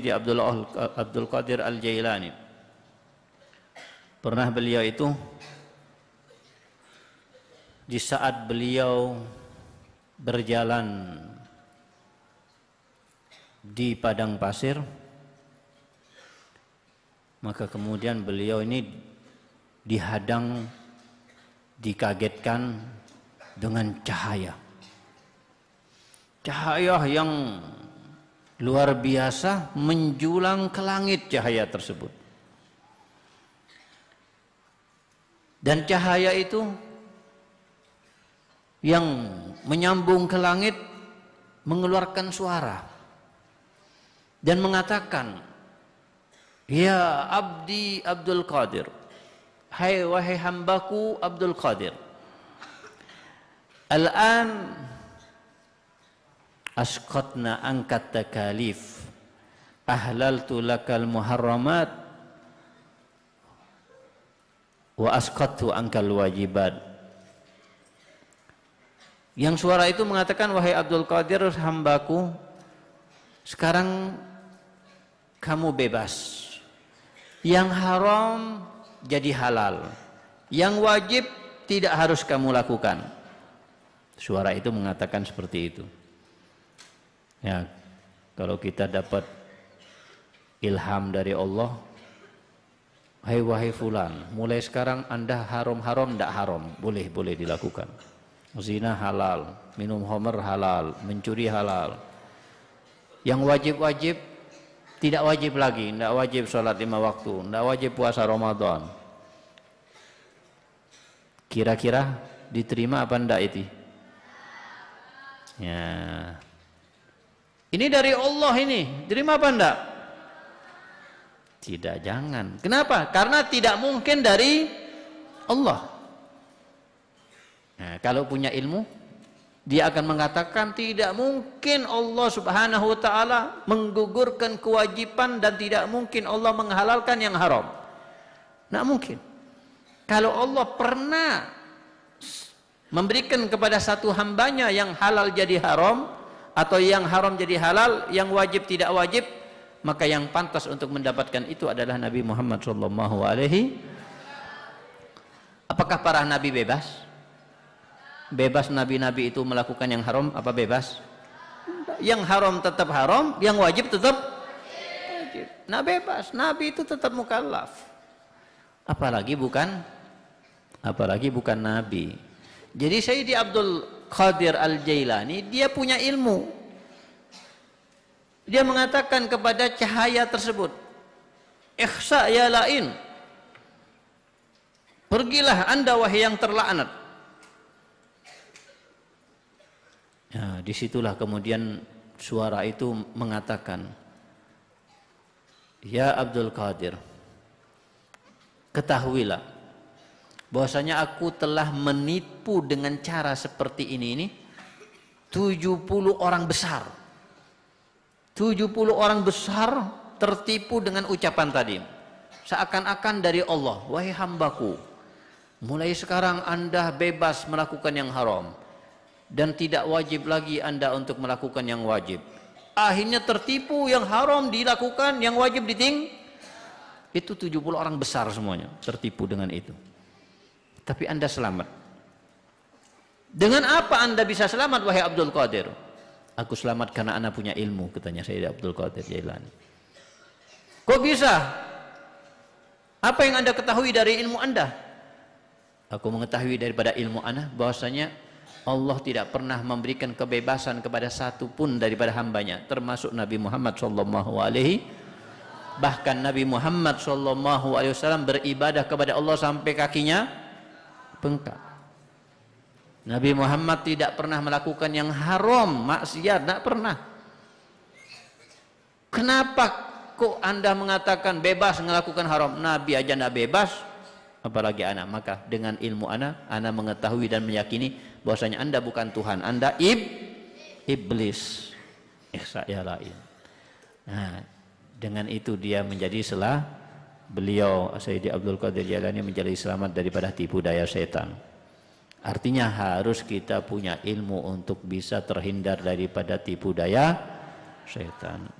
di Abdullah Abdul Qadir Al-Jailani. Pernah beliau itu di saat beliau berjalan di padang pasir maka kemudian beliau ini dihadang dikagetkan dengan cahaya cahaya yang luar biasa menjulang ke langit cahaya tersebut. Dan cahaya itu yang menyambung ke langit mengeluarkan suara dan mengatakan, "Ya abdi Abdul Qadir, hai wahai hambaku Abdul Qadir. Al-an asqatna angkat takalif ahlaltu lakal muharramat wa asqattu angkal wajibat yang suara itu mengatakan wahai Abdul Qadir hambaku sekarang kamu bebas yang haram jadi halal yang wajib tidak harus kamu lakukan suara itu mengatakan seperti itu Ya, kalau kita dapat ilham dari Allah, hai hey, wahai fulan, mulai sekarang Anda haram-haram ndak haram? Boleh, boleh dilakukan. Zina halal, minum homer halal, mencuri halal. Yang wajib-wajib tidak wajib lagi, tidak wajib sholat lima waktu, tidak wajib puasa Ramadan. Kira-kira diterima apa ndak itu? Ya, ini dari Allah ini. Terima apa enggak? Tidak jangan. Kenapa? Karena tidak mungkin dari Allah. Nah, kalau punya ilmu, dia akan mengatakan tidak mungkin Allah Subhanahu wa taala menggugurkan kewajiban dan tidak mungkin Allah menghalalkan yang haram. Tidak mungkin. Kalau Allah pernah memberikan kepada satu hambanya yang halal jadi haram, atau yang haram jadi halal, yang wajib tidak wajib, maka yang pantas untuk mendapatkan itu adalah Nabi Muhammad SAW. Apakah para nabi bebas? Bebas nabi-nabi itu melakukan yang haram apa bebas? Yang haram tetap haram, yang wajib tetap wajib. Nah bebas, nabi itu tetap mukallaf. Apalagi bukan apalagi bukan nabi. Jadi Sayyidi Abdul Qadir Al-Jailani dia punya ilmu dia mengatakan kepada cahaya tersebut ikhsa ya lain pergilah anda wahai yang terlaknat nah, disitulah kemudian suara itu mengatakan ya Abdul Qadir ketahuilah bahwasanya aku telah menipu dengan cara seperti ini ini 70 orang besar 70 orang besar tertipu dengan ucapan tadi seakan-akan dari Allah wahai hambaku mulai sekarang anda bebas melakukan yang haram dan tidak wajib lagi anda untuk melakukan yang wajib akhirnya tertipu yang haram dilakukan yang wajib diting itu 70 orang besar semuanya tertipu dengan itu tapi Anda selamat. Dengan apa Anda bisa selamat wahai Abdul Qadir? Aku selamat karena anak punya ilmu, katanya saya Abdul Qadir Jailani. Kok bisa? Apa yang Anda ketahui dari ilmu Anda? Aku mengetahui daripada ilmu anak bahwasanya Allah tidak pernah memberikan kebebasan kepada satu pun daripada hambanya, termasuk Nabi Muhammad SAW alaihi bahkan Nabi Muhammad SAW alaihi wasallam beribadah kepada Allah sampai kakinya bengkak. Nabi Muhammad tidak pernah melakukan yang haram, maksiat, tidak pernah. Kenapa kok Anda mengatakan bebas melakukan haram? Nabi aja tidak bebas, apalagi anak. Maka dengan ilmu anak, anak mengetahui dan meyakini bahwasanya Anda bukan Tuhan, Anda ib iblis. Ihsa ya lain. Nah, dengan itu dia menjadi selah beliau Sayyidi Abdul Qadir Jalani menjadi selamat daripada tipu daya setan. Artinya harus kita punya ilmu untuk bisa terhindar daripada tipu daya setan.